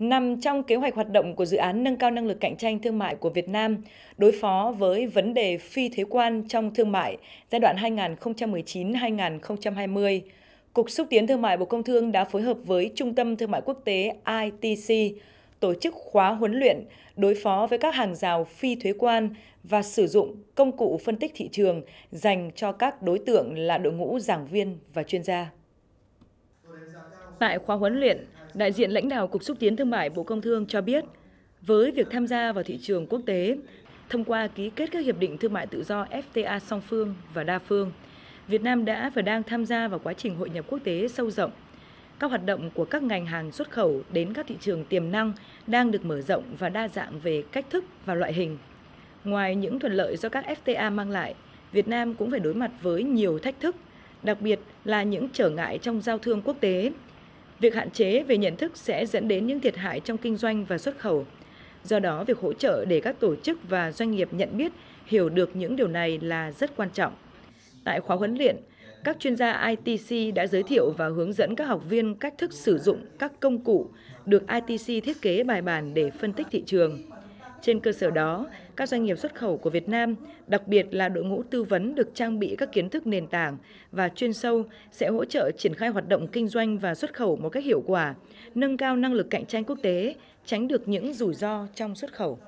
nằm trong kế hoạch hoạt động của dự án nâng cao năng lực cạnh tranh thương mại của Việt Nam đối phó với vấn đề phi thuế quan trong thương mại giai đoạn 2019-2020. Cục xúc tiến thương mại Bộ Công Thương đã phối hợp với Trung tâm Thương mại Quốc tế ITC tổ chức khóa huấn luyện đối phó với các hàng rào phi thuế quan và sử dụng công cụ phân tích thị trường dành cho các đối tượng là đội ngũ giảng viên và chuyên gia. Tại khóa huấn luyện, đại diện lãnh đạo Cục Xúc tiến Thương mại Bộ Công Thương cho biết, với việc tham gia vào thị trường quốc tế, thông qua ký kết các hiệp định thương mại tự do FTA song phương và đa phương, Việt Nam đã và đang tham gia vào quá trình hội nhập quốc tế sâu rộng. Các hoạt động của các ngành hàng xuất khẩu đến các thị trường tiềm năng đang được mở rộng và đa dạng về cách thức và loại hình. Ngoài những thuận lợi do các FTA mang lại, Việt Nam cũng phải đối mặt với nhiều thách thức đặc biệt là những trở ngại trong giao thương quốc tế. Việc hạn chế về nhận thức sẽ dẫn đến những thiệt hại trong kinh doanh và xuất khẩu. Do đó, việc hỗ trợ để các tổ chức và doanh nghiệp nhận biết, hiểu được những điều này là rất quan trọng. Tại khóa huấn luyện, các chuyên gia ITC đã giới thiệu và hướng dẫn các học viên cách thức sử dụng các công cụ được ITC thiết kế bài bản để phân tích thị trường. Trên cơ sở đó, các doanh nghiệp xuất khẩu của Việt Nam, đặc biệt là đội ngũ tư vấn được trang bị các kiến thức nền tảng và chuyên sâu sẽ hỗ trợ triển khai hoạt động kinh doanh và xuất khẩu một cách hiệu quả, nâng cao năng lực cạnh tranh quốc tế, tránh được những rủi ro trong xuất khẩu.